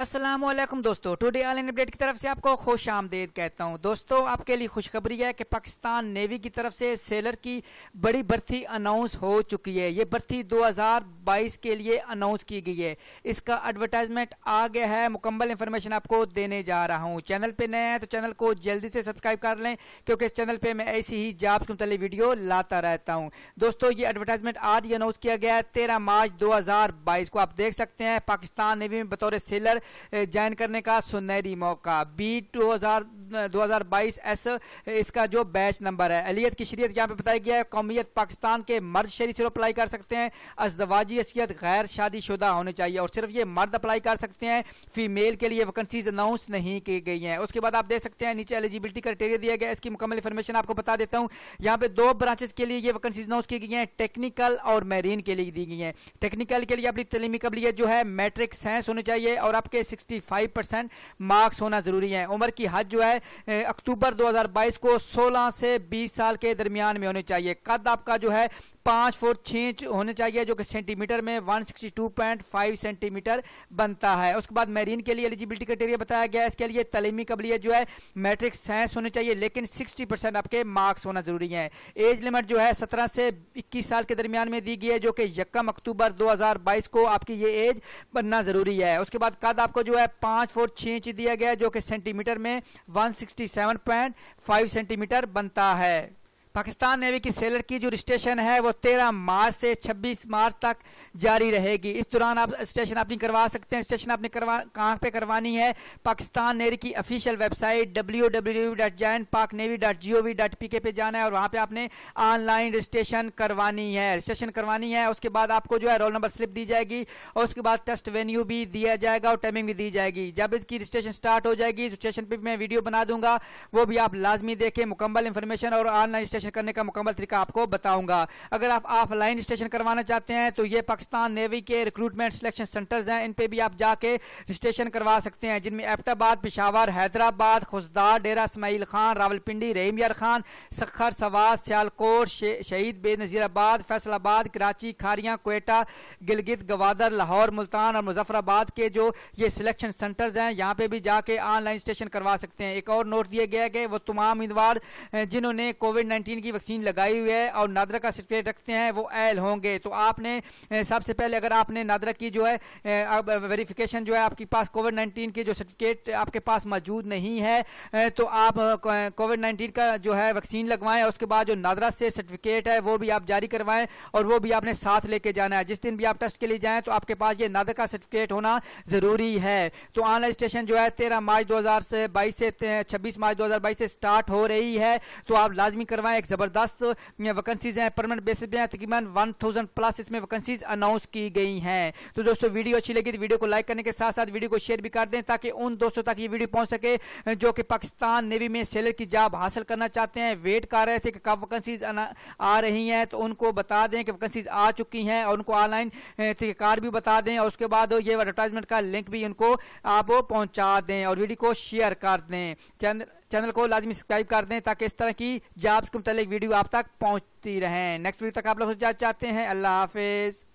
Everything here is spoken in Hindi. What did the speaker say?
असलम दोस्तों टुडे आलिन अपडेट की तरफ से आपको खुश आमदेद कहता हूँ दोस्तों आपके लिए खुशखबरी है कि पाकिस्तान नेवी की तरफ से सेलर की बड़ी भर्ती अनाउंस हो चुकी है ये भर्ती 2022 के लिए अनाउंस की गई है इसका एडवर्टाइजमेंट आ गया है मुकम्मल इन्फॉर्मेशन आपको देने जा रहा हूं चैनल पर नए हैं तो चैनल को जल्दी से सब्सक्राइब कर लें क्योंकि इस चैनल पर मैं ऐसी ही जाप के मतलब वीडियो लाता रहता हूँ दोस्तों ये एडवर्टाइजमेंट आज ही अनाउंस किया गया है तेरह मार्च दो को आप देख सकते हैं पाकिस्तान नेवी में बतौर सेलर ज्वाइन करने का सुनहरी मौका बी टू हज़ार दो एस इसका जो बैच नंबर है अलियत की शरीत यहाँ पे बताया गया है कौमियत पाकिस्तान के मर्द शरीर से अप्लाई कर सकते हैं अजदवाजी हैसियत गैर शादी शुदा होनी चाहिए और सिर्फ ये मर्द अप्लाई कर सकते हैं फीमेल के लिए वैकेंसीज अनाउंस नहीं की गई हैं उसके बाद आप देख सकते हैं नीचे एलिजिबिलिटी क्राइटेरिया दिया गया इसकी मुकम्मल इन्फॉर्मेशन आपको बता देता हूँ यहाँ पे दो ब्रांचेस के लिए ये वैकेंसीज अनाउंस की गई हैं टेक्निकल और मेरीन के लिए दी गई हैं टेक्निकल के लिए अपनी तलीमी कबलीत जो है मैट्रिक साइंस होनी चाहिए और आपके के 65 परसेंट मार्क्स होना ज़रूरी है उम्र की हद जो है अक्टूबर 2022 को 16 से 20 साल के दरमियान में होनी चाहिए कद आपका जो है पाँच फोर छः इंच होने चाहिए जो कि सेंटीमीटर में 162.5 सेंटीमीटर बनता है उसके बाद मेरीन के लिए एलिजिबिलिटी क्राइटेरिया बताया गया है इसके लिए तलीमी कबलियत जो है मैट्रिक साइंस होनी चाहिए लेकिन 60 परसेंट आपके मार्क्स होना जरूरी है एज लिमिट जो है 17 से 21 साल के दरमियान में दी गई है जो कि यकम अक्टूबर दो को आपकी ये एज बनना जरूरी है उसके बाद कद आपको जो है पाँच फोर छः इंच दिया गया जो कि सेंटीमीटर में वन सेंटीमीटर बनता है पाकिस्तान नेवी की सेलर की जो रजिस्ट्रेशन है वो 13 मार्च से 26 मार्च तक जारी रहेगी इस दौरान आप रजिस्ट्रेशन आपने करवा सकते हैं रजिस्ट्रेशन आपने करवा कहाँ पे करवानी है पाकिस्तान नेवी की ऑफिशियल वेबसाइट डब्ल्यू पे जाना है और वहाँ पर आपने ऑनलाइन रजिस्ट्रेशन करवानी है रजिस्ट्रेशन करवानी है उसके बाद आपको जो है रोल नंबर स्लिप दी जाएगी और उसके बाद टेस्ट वेन्यू भी दिया जाएगा और टाइमिंग भी दी जाएगी जब इसकी रजिस्ट्रेशन स्टार्ट हो जाएगी रजिस्ट्रेशन पर मैं वीडियो बना दूंगा वो भी आप लाजमी देखें मुकम्मल इन्फॉर्मेशन और ऑनलाइन रजिस्ट्रेशन रजिस्ट्रेशन करने का मुकम्मल तरीका आपको बताऊंगा अगर आप ऑफलाइन रजिस्ट्रेशन करवाना चाहते हैं तो ये पाकिस्तान नेवी के रिक्रूटमेंट सिलेक्शन सेंटर्स हैं इन पर भी आप जाके रजिस्ट्रेशन करवा सकते हैं जिनमें एबटाबाद पिशावर हैदराबाद खुशदार डेरा इसमाइल खान रावलपिंडी रहीम यार खान सखर सवास सियालकोट शहीद बेनज़ीराबाद फैसलाबाद कराची खारिया कोयटा गिलगित गवादर लाहौर मुल्तान और मुजफ्फराबाद के जो ये सिलेक्शन सेंटर्स हैं यहाँ पे भी जाके ऑनलाइन स्टेशन करवा सकते हैं एक और नोट दिया गया है कि वो तमाम उम्मीदवार जिन्होंने कोविड नाइन्टीन की वैक्सीन लगाई हुई है और नादरा का सर्टिफिकेट रखते हैं वो एल होंगे तो आपने सबसे पहले अगर आपने नादरा की जो है अब वेरिफिकेशन जो है आपके पास कोविड नाइन्टीन के जो सर्टिफिकेट आपके पास मौजूद नहीं है तो आप कोविड नाइन्टीन का जो है वैक्सीन लगवाएं उसके बाद जो नादरा से सर्टिफिकेट है वो भी आप जारी करवाएं और वो भी आपने साथ लेके जाना है जिस दिन भी आप टेस्ट के लिए जाएं तो आपके पास ये नादर का सर्टिफिकेट होना ज़रूरी है तो ऑनलाइन स्टेशन जो है तेरह मार्च दो से बाईस से छब्बीस मार्च दो से स्टार्ट हो रही है तो आप लाजमी करवाएं एक ज़बरदस्त वैकेंसीज हैं परमानेंट बेसिस पे हैं तकरीबन वन थाउजेंड प्लस इसमें वैकेंसीज अनाउंस की गई हैं तो दोस्तों वीडियो अच्छी लगी तो वीडियो को लाइक करने के साथ साथ वीडियो को शेयर भी कर दें ताकि उन दोस्तों तक ये वीडियो पहुंच सके जो कि पाकिस्तान नेवी में सेलर की जॉब हासिल करना चाहते हैं वेट कर रहे थे कि कब वैकेंसीज आ रही हैं तो उनको बता दें कि वैकेंसीज आ चुकी हैं और उनको ऑनलाइन कार भी बता दें और उसके बाद ये एडवर्टाइजमेंट का लिंक भी उनको आप पहुंचा दें और वीडियो को शेयर कर दें चैनल चैनल को लाजमी सब्सक्राइब कर दें ताकि इस तरह की जॉब्स के मतलब वीडियो आप तक पहुँचती रहें नेक्स्ट वीडियो तक आप लोग चाहते हैं अल्लाह हाफिज़